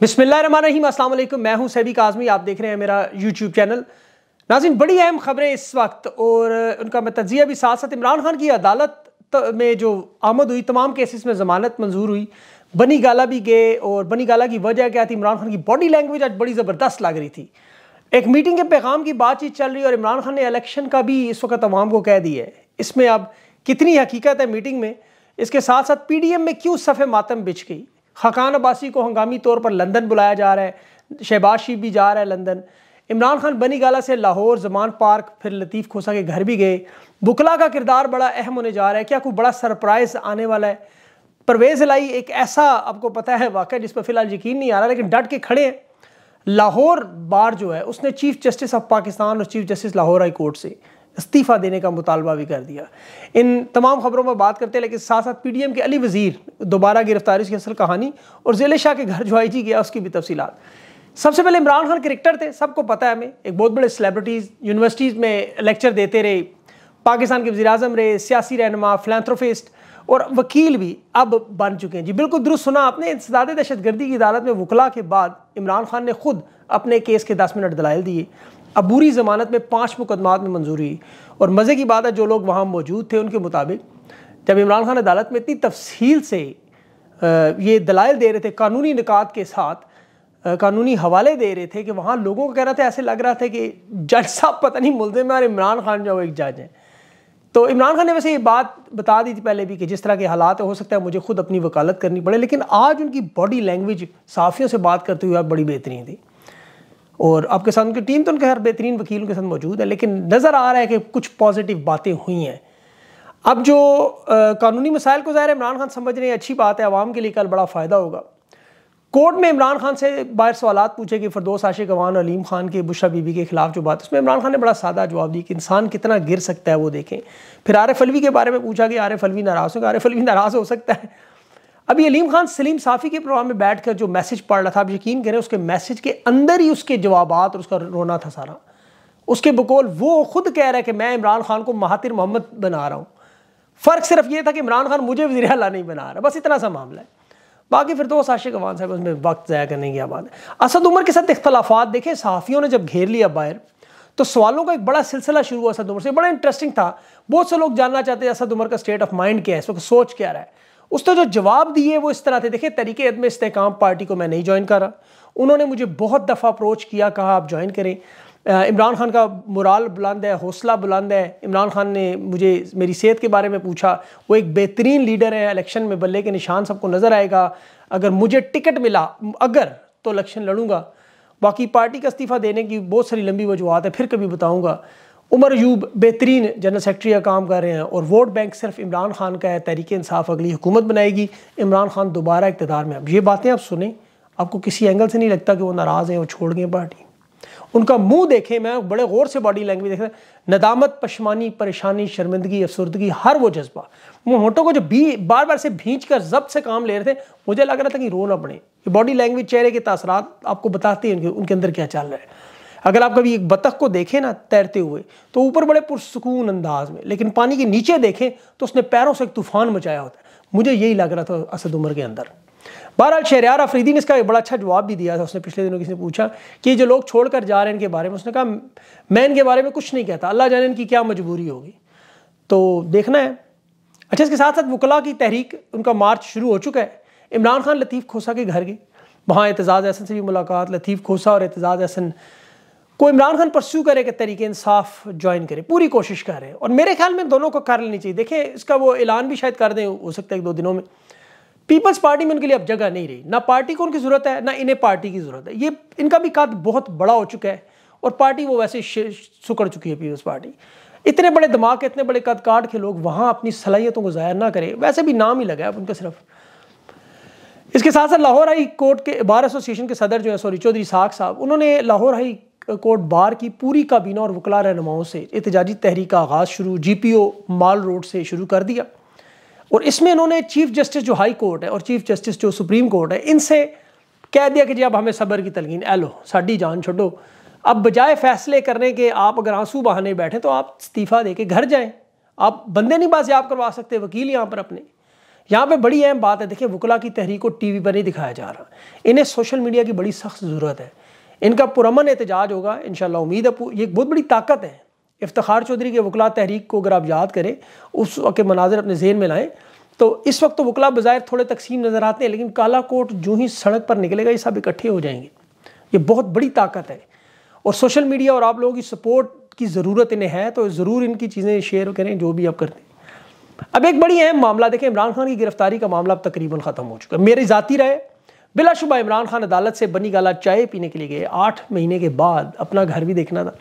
बिस्मिल्लाम मैं हूं सैबी काजमी आप देख रहे हैं मेरा यूट्यूब चैनल नाजिन बड़ी अहम खबरें इस वक्त और उनका मैं तजिया भी साथ साथ इमरान खान की अदालत में जो आमद हुई तमाम केसेस में ज़मानत मंजूर हुई बनी गाला भी गए और बनी गाला की वजह क्या थी इमरान खान की बॉडी लैंग्वेज आज बड़ी ज़बरदस्त लग रही थी एक मीटिंग के पैगाम की बातचीत चल रही है और इमरान खान ने इलेक्शन का भी इस वक्त तमाम को कह दिया है इसमें अब कितनी हकीकत है मीटिंग में इसके साथ साथ पी डी एम में क्यों सफ़े मातम बिछ गई खकान अब्बासी को हंगामी तौर पर लंदन बुलाया जा रहा है शहबाज शीफ भी जा रहा है लंदन इमरान खान बनी गाला से लाहौर जमान पार्क फिर लतीफ़ खोसा के घर भी गए बुकला का किरदार बड़ा अहम होने जा रहा है क्या कोई बड़ा सरप्राइज़ आने वाला है परवेज़ लाई एक ऐसा आपको पता है वाक़ जिस पर फ़िलहाल यकीन नहीं आ रहा लेकिन डट के खड़े हैं लाहौर बार जो है उसने चीफ़ जस्टिस ऑफ पाकिस्तान और chief justice Lahore high court से इस्तीफ़ा देने का मुतालबा भी कर दिया इन तमाम खबरों में बात करते हैं लेकिन साथ साथ पी डी एम के अली वज़ीर दोबारा गिरफ्तारी उसकी असल कहानी और ज़िले शाह के घर जो आई जी गया उसकी भी तफसीत सबसे पहले इमरान खान क्रिकेटर थे सबको पता है हमें एक बहुत बड़े सेलिब्रिटीज़ यूनिवर्सिटीज़ में लेक्चर देते रहे पाकिस्तान के वजी अजम रहे सियासी रहनमा फिलानथ्रोफिस्ट और वकील भी अब बन चुके हैं जी बिल्कुल दुरुस्त सुना आपने इंसदाद दहशत गर्दी की अदालत में वकला के बाद इमरान खान ने खुद अपने केस के दस मिनट दलाइल दिए अबूरी ज़मानत में पाँच मुकदमात में मंजूरी हुई और मज़े की बात है जो लोग वहाँ मौजूद थे उनके मुताबिक जब इमरान खान अदालत में इतनी तफसील से ये दलाइल दे रहे थे कानूनी निकात के साथ कानूनी हवाले दे रहे थे कि वहाँ लोगों को कह रहा था ऐसे लग रहा था कि जज साहब पता नहीं मुलजिम और इमरान खान जो एक जज हैं तो इमरान खान ने वैसे ये बात बता दी थी पहले भी कि जिस तरह के हालात हो सकता है मुझे खुद अपनी वकालत करनी पड़े लेकिन आज उनकी बॉडी लैंग्वेज साफियों से बात करते हुए बड़ी बेहतरीन थी और आपके साथ उनकी टीम तो उनके हर बेहतरीन वकील के साथ मौजूद है लेकिन नज़र आ रहा है कि कुछ पॉजिटिव बातें हुई हैं अब जो आ, कानूनी मसाइल को ज़ाहिर इमरान खान समझ रहे हैं अच्छी बात है आवाम के लिए कल बड़ा फ़ायदा होगा कोर्ट में इमरान खान से बाहर सवाल पूछे कि फ़रदोस आशिक अवान अलीम खान के बुशा बीबी के खिलाफ जो बात उसमें इमरान खान ने बड़ा सादा जवाब दी कि इंसान कितना गिर सकता है वो देखें फिर आरफ अलवी के बारे में पूछा कि आरफ अलवी नाराज़ होगा आरफ अलवी नाराज़ हो सकता है अभी अलीम खान सलीम साफ़ी के प्रोग्राम में बैठ कर जो मैसेज पढ़ रहा था आप यकीन करें उसके मैसेज के अंदर ही उसके जवाब और उसका रोना था सारा उसके बकौल वो खुद कह रहा है कि मैं इमरान खान को महातिर मोहम्मद बना रहा हूँ फ़र्क सिर्फ ये था कि इमरान खान मुझे वजी अला नहीं बना रहा बस इतना सा मामला है बाकी फिर दोस्त आशिक अवान साहब उसमें वक्त ज़ाया करने की आबाद है असद उमर के साथ इख्तलाफा देखे सहाफ़ियों ने जब घेर लिया बाहर तो सवालों का एक बड़ा सिलसिला शुरू हुआ असद उमर से बड़ा इंटरेस्टिंग था बहुत से लोग जानना चाहते हैं असद उमर का स्टेट ऑफ माइंड क्या है इस वक्त सोच क्या रहा है उसने जो जवाब दिए वो इस तरह थे देखिए तरीके अदम इसकाम पार्टी को मैं नहीं ज्वाइन करा उन्होंने मुझे बहुत दफ़ा अप्रोच किया कहा आप ज्वाइन करें इमरान खान का मुराल बुलंद है हौसला बुलंद है इमरान खान ने मुझे मेरी सेहत के बारे में पूछा वो एक बेहतरीन लीडर है इलेक्शन में बल्ले के निशान सबको नज़र आएगा अगर मुझे टिकट मिला अगर तो इलेक्शन लड़ूंगा बाकी पार्टी का इस्तीफ़ा देने की बहुत सारी लंबी वजूहत है फिर कभी बताऊँगा उमर यूब बेहतरीन जनरल सेक्रेटरी का काम कर रहे हैं और वोट बैंक सिर्फ इमरान खान का है तहरीक इंसाफ अगली हुकूमत बनाएगी इमरान खान दोबारा इकतदार में अब ये बातें आप सुने आपको किसी एंगल से नहीं लगता कि वो नाराज़ हैं वो छोड़ गए पार्टी उनका मुंह देखें मैं बड़े गौर से बॉडी लैंग्वेज देख रहा नदामत पशमानी परेशानी शर्मिंदगी अफसरदगी हर वो जज्बा वो होटों को जो भी बार बार से भींच कर जब्त से काम ले रहे थे मुझे लग रहा था कि रो ना पड़े ये बॉडी लैंग्वेज चेहरे के तसरात आपको बताते हैं उनके उनके अंदर क्या चल रहा है अगर आप कभी एक बतख को देखें ना तैरते हुए तो ऊपर बड़े पुरसकून अंदाज में लेकिन पानी के नीचे देखें तो उसने पैरों से एक तूफान मचाया होता है मुझे यही लग रहा था असद उमर के अंदर बहरहाल शहरियार अफरीदी ने इसका एक बड़ा अच्छा जवाब भी दिया था उसने पिछले दिनों किसी ने पूछा कि जो लोग छोड़कर जा रहे हैं इनके बारे में उसने कहा मैं इनके बारे में कुछ नहीं कहता अल्लाह जाने इनकी क्या मजबूरी होगी तो देखना है अच्छा इसके साथ साथ वकला की तहरीक उनका मार्च शुरू हो चुका है इमरान खान लतीफ़ खोसा के घर गए वहाँ एतजाज़ अहसन से भी मुलाकात लतीफ़ खोसा और एतजाज़ अहसन को इमरान खान परस्यू करे कि तरीके इंसाफ ज्वाइन करे पूरी कोशिश कर रहे हैं और मेरे ख्याल में दोनों को कर लेनी चाहिए देखें इसका वो ऐलान भी शायद कर दें हो सकता है एक दो दिनों में पीपल्स पार्टी में उनके लिए अब जगह नहीं रही ना पार्टी को उनकी ज़रूरत है ना इन्हें पार्टी की ज़रूरत है ये इनका भी कद बहुत बड़ा हो चुका है और पार्टी वो वैसे सुकड़ चुकी है पीपल्स पार्टी इतने बड़े दिमाग के इतने बड़े कद काट के लोग वहाँ अपनी सलाहियतों को ज़ाहिर ना करें वैसे भी नाम ही लगा अब उनका सिर्फ इसके साथ साथ लाहौर हाई कोर्ट के बार एसोसिएशन के सदर जो है सॉरी चौधरी साग साहब उन्होंने लाहौर हाई कोर्ट बार की पूरी काबीना और वकला रहनुमाओं से एहतजाजी तहरीक का आगाज़ शुरू जी पी ओ माल रोड से शुरू कर दिया और इसमें इन्होंने चीफ जस्टिस जो हाई कोर्ट है और चीफ जस्टिस जो सुप्रीम कोर्ट है इनसे कह दिया कि जी अब हमें सबर की तलगीन ए लो साड़ी जान छोड़ो अब बजाय फैसले करने के आप अगर आंसू बहाने बैठे तो आप इस्तीफ़ा दे के घर जाएँ आप बंदे नहीं बाजियाब करवा सकते वकील यहाँ पर अपने यहाँ पे बड़ी अहम बात है देखिए वकला की तहरीक को टीवी पर नहीं दिखाया जा रहा इन्हें सोशल मीडिया की बड़ी सख्त ज़रूरत है इनका पुरमन एहतजाज होगा इन उम्मीद है ये एक बहुत बड़ी ताकत है इफ्तार चौधरी के वकला तहरीक को अगर आप याद करें उस के मनाजर अपने जेन में लाएँ तो इस वक्त तो वकला बाज़ाहिर थोड़े तकसीम नज़र आते हैं लेकिन काला कोट जो ही सड़क पर निकलेगा ये सब इकट्ठे हो जाएंगे ये बहुत बड़ी ताकत है और सोशल मीडिया और आप लोगों की सपोर्ट की ज़रूरत इन्हें है तो ज़रूर इनकी चीज़ें शेयर करें जो भी आप करते हैं अब एक बड़ी अहम मामला देखें इमरान खान की गिरफ्तारी का मामला अब तकरीबन ख़त्म हो चुका है मेरी ज़ाती राय बिलाशुबा इमरान खान अदालत से बनी गाला चाय पीने के लिए गए आठ महीने के बाद अपना घर भी देखना था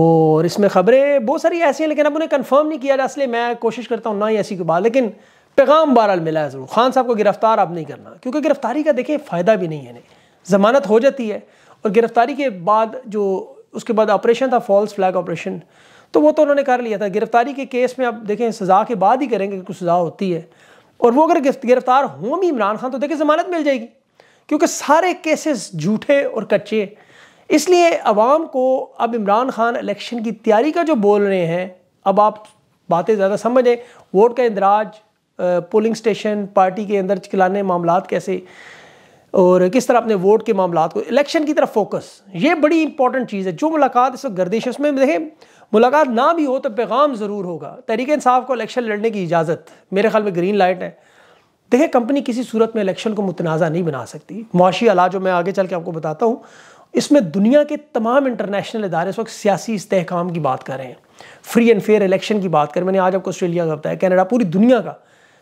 और इसमें खबरें बहुत सारी ऐसी हैं लेकिन अब उन्हें कन्फर्म नहीं किया जा इसलिए मैं कोशिश करता हूँ ना ही ऐसी बात लेकिन पैगाम बहरहाल मिला है ज़रूर खान साहब को गिरफ़्तार अब नहीं करना क्योंकि गिरफ़्तारी का देखिए फ़ायदा भी नहीं है ज़मानत हो जाती है और गिरफ़्तारी के बाद जो उसके बाद ऑपरेशन था फॉल्स फ्लैग ऑपरेशन तो वो तो उन्होंने कर लिया था गिरफ़्तारी के केस में आप देखें सज़ा के बाद ही करेंगे कुछ सज़ा होती है और वो अगर गिरफ्तार हों भी इमरान खान तो देखिए ज़मानत मिल जाएगी क्योंकि सारे केसेस झूठे और कच्चे इसलिए अवाम को अब इमरान खान इलेक्शन की तैयारी का जो बोल रहे हैं अब आप बातें ज़्यादा समझें वोट का इंदराज पोलिंग स्टेशन पार्टी के अंदर चिकलाने मामला कैसे और किस तरह अपने वोट के मामला को इलेक्शन की तरफ फोकस ये बड़ी इंपॉर्टेंट चीज़ है जो मुलाकात इस वक्त गर्दिश उसमें देखें मुलाकात ना भी हो तो पैगाम ज़रूर होगा तहरीक इंसाफ को इलेक्शन लड़ने की इजाज़त मेरे ख्याल में ग्रीन लाइट है देखें कंपनी किसी सूरत में इलेक्शन को मुतनाज़ा नहीं बना सकती मुआशी आला जो मैं आगे चल के आपको बताता हूँ इसमें दुनिया के तमाम इंटरनेशनल इदारे इस वक्त सियासी इस्तेकाम की बात कर रहे हैं फ्री एंड फेयर इलेक्शन की बात करें मैंने आज आपको ऑस्ट्रेलिया का बताया कनाडा पूरी दुनिया का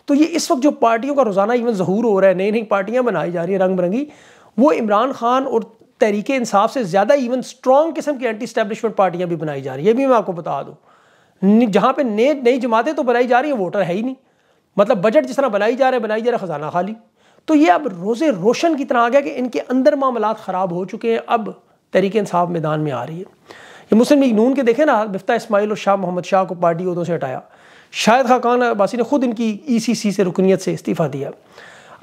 तो ये इस वक्त जो पार्टियों का रोज़ाना इवन जहूर हो रहा है नई नई पार्टियाँ बनाई जा रही है रंग बिरंगी वो इमरान खान और तरीके इंसाफ से ज़्यादा इवन स्ट्रॉन्ग किस्म की एंटी स्टैब्लिशमेंट पार्टियाँ भी बनाई जा रही है ये भी मैं आपको बता दूँ जहाँ पर नए नई जमातें तो बनाई जा रही हैं वोटर है ही नहीं मतलब बजट जिस तरह बनाई जा रहा है बनाई जा रहा है खजाना खाली तो ये अब रोज़े रोशन की तरह आ गया कि इनके अंदर मामला ख़राब हो चुके हैं अब तरीके इंसाफ मैदान में आ रही है ये मुस्लिम लीग नून के देखे ना मिफ्ता इसमाइल और शाह मोहम्मद शाह को पार्टी उदों से हटाया शायद खाकान अब्बासी ने खुद इनकी ई सी सी से रुकनीत से इस्तीफ़ा दिया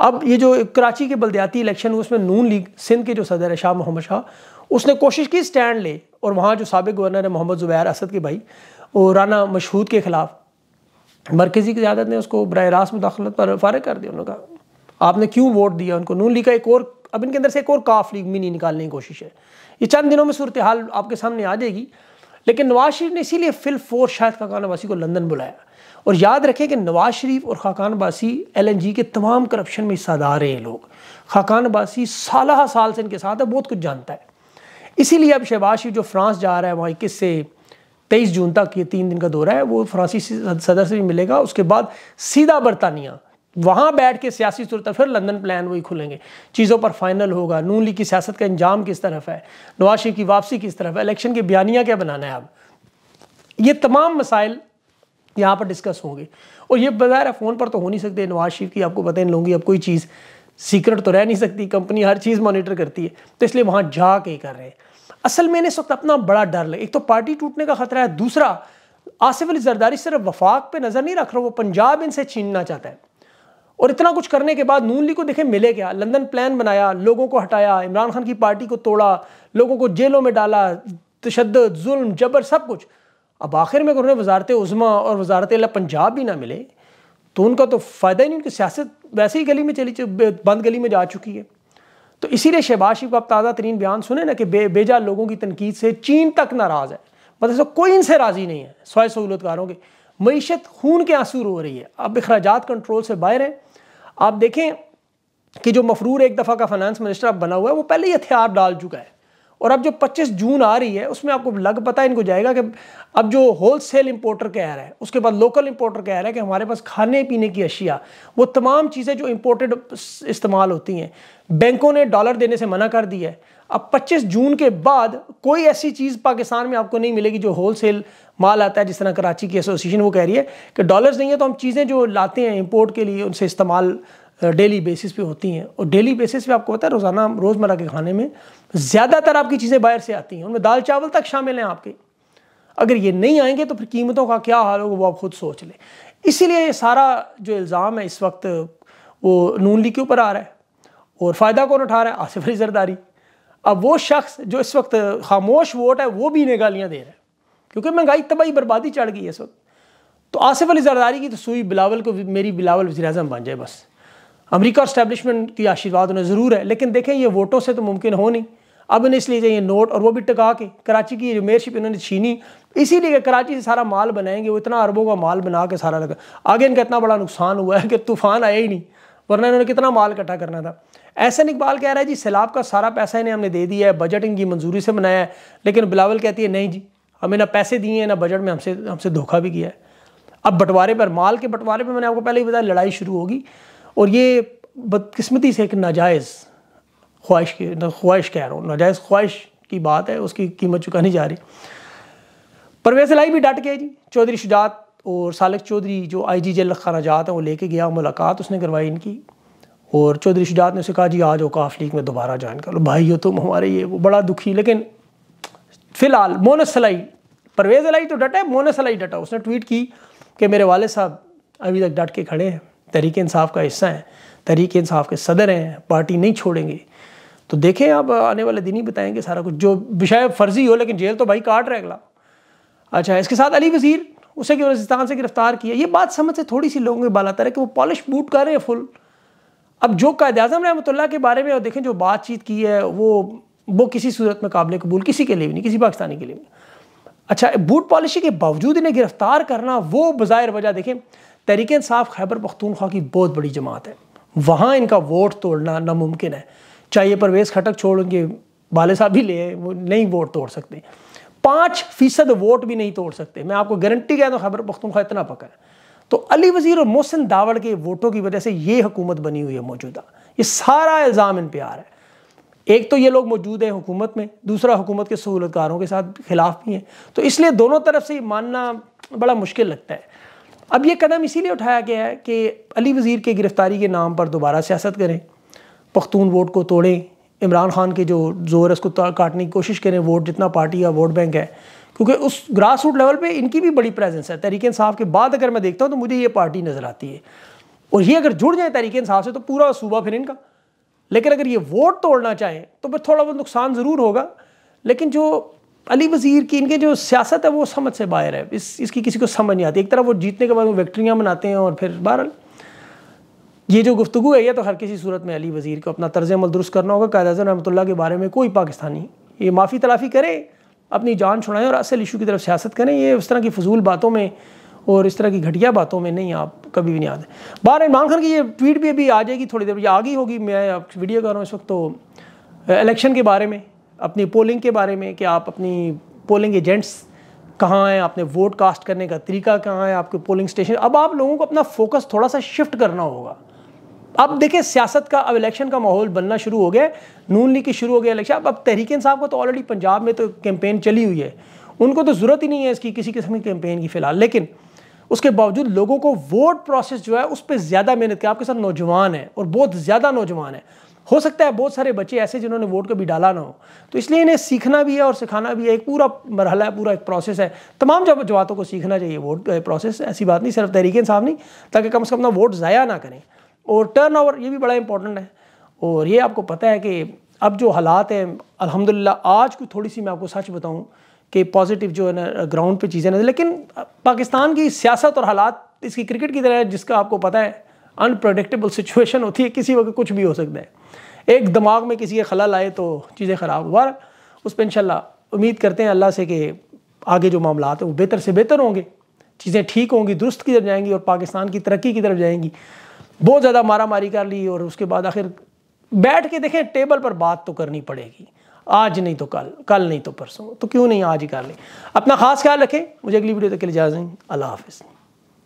अब ये जो कराची के बलदयाती इलेक्शन हुए उसमें नून लीग सिंध के जो सदर है शाह मोहम्मद शाह उसने कोशिश की स्टैंड ले और वहाँ जो सबक गवर्नर है मोहम्मद ज़ुबैर असद के भाई और राना मशहूद के ख़िलाफ़ मरकज़ी की ज्यादात ने उसको बरह रास्त मुदाखलत पर फारग कर दिया उन्होंने कहा आपने क्यों वोट दिया उनको नून लीग का एक और अब इनके अंदर से एक और काफ लीग मिनी निकालने की कोशिश है ये चंद दिनों में सूरत हाल आपके सामने आ जाएगी लेकिन नवाज शरीफ ने इसीलिए फिल फोर शायद का कानावासी को लंदन बुलाया और याद रखें कि नवाज़ शरीफ और खाकान बासी जी के तमाम करप्शन में हिस्सा रहे हैं लोग खाकान बासी साल साल से इनके साथ है बहुत कुछ जानता है इसीलिए अब शहबाज शरीफ जो फ्रांस जा रहा है वहाँ इक्कीस से तेईस जून तक ये तीन दिन का दौरा है वो फ्रांसीसी सदर से भी मिलेगा उसके बाद सीधा बरतानिया वहाँ बैठ के सियासी सूरत फिर लंदन प्लान वही खुलेंगे चीज़ों पर फाइनल होगा नून लीग की सियासत का इंजाम किस तरफ है नवाज शरीफ की वापसी किस तरफ है इलेक्शन के बयानिया क्या बनाना है अब ये तमाम मसाइल यहाँ पर डिस्कस होंगे और ये बाजार है फ़ोन पर तो हो नहीं सकते नवाज शरीफ की आपको पता लूँगी अब कोई चीज़ सीक्रेट तो रह नहीं सकती कंपनी हर चीज़ मॉनिटर करती है तो इसलिए वहाँ जा के कर रहे हैं असल में इस वक्त अपना बड़ा डर लगे एक तो पार्टी टूटने का खतरा है दूसरा आसिफ अली जरदारी सिर्फ वफाक पर नज़र नहीं रख रहा वो पंजाब इनसे छीनना चाहता है और इतना कुछ करने के बाद नून लीग को देखें मिले क्या लंदन प्लान बनाया लोगों को हटाया इमरान खान की पार्टी को तोड़ा लोगों को जेलों में डाला तशद जुल्म जबर सब कुछ अब आखिर में अगर उन्हें वजारत उज़मा और वजारत पंजाब भी ना मिले तो उनका तो फ़ायदा ही नहीं उनकी सियासत वैसे ही गली में चली बंद गली में जा चुकी है तो इसीलिए शहबाज शरीफ का आप ताज़ा तरीन बयान सुने ना कि बे बेजा लोगों की तनकीद से चीन तक नाराज़ है मतलब कोई इनसे राज़ी नहीं है सोए सहूलतकारों के मीशत खून के आंसू रो रही है अब अखराज कंट्रोल से बाहर हैं आप देखें कि जो मफरूर एक दफ़ा का फाइनेंस मिनिस्टर अब बना हुआ है वो पहले ही हथियार डाल चुका है और अब जो 25 जून आ रही है उसमें आपको लग पता इनको जाएगा कि अब जो होल सेल इम्पोर्टर कह रहा है उसके बाद लोकल इम्पोर्टर कह रहा है कि हमारे पास खाने पीने की अशिया वो तमाम चीज़ें जो इम्पोर्टेड इस्तेमाल होती हैं बैंकों ने डॉलर देने से मना कर दिया है अब 25 जून के बाद कोई ऐसी चीज़ पाकिस्तान में आपको नहीं मिलेगी जो होल सेल माल आता है जिस तरह कराची की एसोसिएशन वो कह रही है कि डॉलर्स नहीं है तो हम चीज़ें जो लाते हैं इम्पोर्ट के लिए उनसे इस्तेमाल डेली बेसिस पे होती हैं और डेली बेसिस पे आपको पता है रोज़ाना रोज़मर्रा के खाने में ज़्यादातर आपकी चीज़ें बाहर से आती हैं उनमें दाल चावल तक शामिल हैं आपके अगर ये नहीं आएंगे तो फिर कीमतों का क्या हाल होगा वो आप खुद सोच लें इसीलिए ये सारा जो इल्ज़ाम है इस वक्त वो नून लीग के ऊपर आ रहा है और फ़ायदा कौन उठा रहा है आसिफ अली जरदारी अब वो शख्स जो इस वक्त खामोश वोट है वो भी इन्हें गालियाँ दे रहा है क्योंकि महंगाई तबाही बर्बादी चढ़ गई है इस वक्त तो आसिफ अली जरदारी की तो सुई बिलावल को मेरी बिलावल वजी बन जाए बस अमेरिका स्टैब्लिशमेंट की आशीर्वाद उन्हें ज़रूर है लेकिन देखें ये वोटों से तो मुमकिन हो नहीं अब इन्हें इसलिए चाहिए नोट और वो भी टका के कराची की जो मेयरशिप इन्होंने छीनी इसीलिए कि कराची से सारा माल बनाएंगे वो इतना अरबों का माल बना के सारा लगा आगे इनका इतना बड़ा नुकसान हुआ है कि तूफान आया ही नहीं वरना इन्होंने कितना माल इकट्ठा करना था ऐसे इकबाल कह रहा है जी सैलाब का सारा पैसा इन्हें हमने दे दिया है बजट इनकी मंजूरी से बनाया है लेकिन बिलावल कहती है नहीं जी हमें ना पैसे दिए हैं ना बजट में हमसे हमसे धोखा भी किया है अब बंटवारे पर माल के बंटवारे पर मैंने आपको पहले ही बताया लड़ाई शुरू होगी और ये बदकस्मती से एक नाजायज़ ख्वाहिश की ख्वाहिश कह रहा हूँ नाजायज़ ख्वाहिश की बात है उसकी कीमत चुकानी जा रही परवेज लाई भी डट गए जी चौधरी शुजात और सालक चौधरी जो आई जी जेल जात हैं वो लेके गया मुलाकात उसने करवाई इनकी और चौधरी शुजात ने उसे कहा जी आज औकाफ लीग में दोबारा ज्वाइन कर लो भाई हो तो तुम हमारे ये वो बड़ा दुखी लेकिन फ़िलहाल मोनस सलाई परवेज़ अलाई तो डटा है मोनस अलाई डटा उसने ट्वीट की कि मेरे वाले साहब अभी तक डट के खड़े हैं तहरीक इंसाफ का हिस्सा हैं तहरीक इंसाफ के सदर हैं पार्टी नहीं छोड़ेंगे तो देखें आप आने वाले दिन ही बताएंगे सारा कुछ जो विषय फर्जी हो लेकिन जेल तो भाई काट रहे अगला अच्छा इसके साथ अली वजीर उसे बलोचिस्तान से गिरफ्तार किया ये बात समझ से थोड़ी सी लोगों के बाल आता है कि वो पॉलिश बूट कर रहे हैं फुल अब जो कायद अजम रहमतुल्ला के बारे में और देखें जो बातचीत की है वो वो किसी सूरत में काबिल कबूल किसी के लिए भी नहीं किसी पाकिस्तानी के लिए भी अच्छा बूट पॉलिशी के बावजूद इन्हें गिरफ्तार करना वो बज़ाहिर वजह देखें तहरीक इंसाफ खैबर पख्तूनख्वा की बहुत बड़ी जमात है वहाँ इनका वोट तोड़ना नामुमकिन है ये परवेज़ खटक छोड़ उनके बाले साहब भी ले वो नहीं वोट तोड़ सकते पाँच फीसद वोट भी नहीं तोड़ सकते मैं आपको गारंटी कहता हूँ खैबर पख्तूनख्वा इतना पकड़ है तो अली वज़ीर और मोहसिन दावड़ के वोटों की वजह से ये हुकूमत बनी हुई है मौजूदा ये सारा इल्ज़ाम इन प्यार है एक तो ये लोग मौजूद हैं हुकूमत में दूसरा हुकूमत के सहूलतकारों के साथ खिलाफ भी हैं तो इसलिए दोनों तरफ से ये मानना बड़ा मुश्किल लगता है अब ये कदम इसीलिए उठाया गया है कि अली वज़ीर के गिरफ़्तारी के नाम पर दोबारा सियासत करें पख्तून वोट को तोड़ें इमरान खान के जो जोर है उसको काटने की कोशिश करें वोट जितना पार्टी या वोट बैंक है क्योंकि उस ग्रास रूट लेवल पे इनकी भी बड़ी प्रेजेंस है तहरीक साहब के बाद अगर मैं देखता हूँ तो मुझे ये पार्टी नज़र आती है और ये अगर जुड़ जाए तहरीक इंसाफ से तो पूरा सूबा फिर इनका लेकिन अगर ये वोट तोड़ना चाहें तो फिर थोड़ा बहुत नुकसान ज़रूर होगा लेकिन जो अली वज़ीर की इनके जो सियासत है वो समझ से बाहर है इस इसकी किसी को समझ नहीं आती एक तरफ वो जीतने के बाद वो विक्ट्रियाँ मनाते हैं और फिर बहरहाल ये जो गुफ्तु है यह तो हर किसी सूरत में अली वज़ीर को अपना तर्ज अमल दुरुस्त करना होगा कायद अजम रहमतुल्ला के बारे में कोई पाकिस्तानी ये माफ़ी तलाफ़ी करे अपनी जान छुड़ाएं और असल इशू की तरफ सियासत करें ये उस तरह की फजूल बातों में और इस तरह की घटिया बातों में नहीं आप कभी भी नहीं आते बार इमरान खान की ये ट्वीट भी अभी आ जाएगी थोड़ी देर ये आ गई होगी मैं आप वीडियो कर रहा हूँ इस वक्त तो इलेक्शन के बारे में अपनी पोलिंग के बारे में कि आप अपनी पोलिंग एजेंट्स कहाँ हैं आपने वोट कास्ट करने का तरीका कहाँ है आपके पोलिंग स्टेशन अब आप लोगों को अपना फोकस थोड़ा सा शिफ्ट करना होगा अब देखिए सियासत का अब इलेक्शन का माहौल बनना शुरू हो गया नून लीग की शुरू हो गया इलेक्शन अब अब तहरीक साहब का तो ऑलरेडी पंजाब में तो कैंपेन चली हुई है उनको तो ज़रूरत ही नहीं है इसकी किसी किस्म की कैंपेन की फ़िलहाल लेकिन उसके बावजूद लोगों को वोट प्रोसेस जो है उस पर ज़्यादा मेहनत की आपके साथ नौजवान है और बहुत ज़्यादा नौजवान है हो सकता है बहुत सारे बच्चे ऐसे जिन्होंने वोट कभी डाला ना हो तो इसलिए इन्हें सीखना भी है और सिखाना भी है एक पूरा मरहला है पूरा एक प्रोसेस है तमाम जब जवातों को सीखना चाहिए वोट प्रोसेस ऐसी बात नहीं सिर्फ तहरीक साहब नहीं ताकि कम से कम ना वोट ज़ाया ना करें और टर्न ओवर ये भी बड़ा इंपॉर्टेंट है और ये आपको पता है कि अब जो हालात हैं अलहमदिल्ला आज की थोड़ी सी मैं आपको सच बताऊँ कि पॉजिटिव जो है ना ग्राउंड पर चीज़ें ना लेकिन पाकिस्तान की सियासत और हालात इसकी क्रिकेट की तरह जिसका आपको पता है अनप्रडिक्टेबल सिचुएशन होती है किसी वक्त कुछ भी हो सकता है एक दिमाग में किसी के खलल आए तो चीज़ें ख़राब हुआ उस पर इनशाला उम्मीद करते हैं अल्लाह से कि आगे जो मामला हैं वो बेहतर से बेहतर होंगे चीज़ें ठीक होंगी दुरुस्त की तरफ जाएंगी और पाकिस्तान की तरक्की की तरफ जाएंगी बहुत ज़्यादा मारा मारी कर ली और उसके बाद आखिर बैठ के देखें टेबल पर बात तो करनी पड़ेगी आज नहीं तो कल कल नहीं तो परसों तो क्यों नहीं आज ही कर लें अपना खास ख्याल रखें मुझे अगली वीडियो तक के लिए जा दें अल्लाह हाफिज़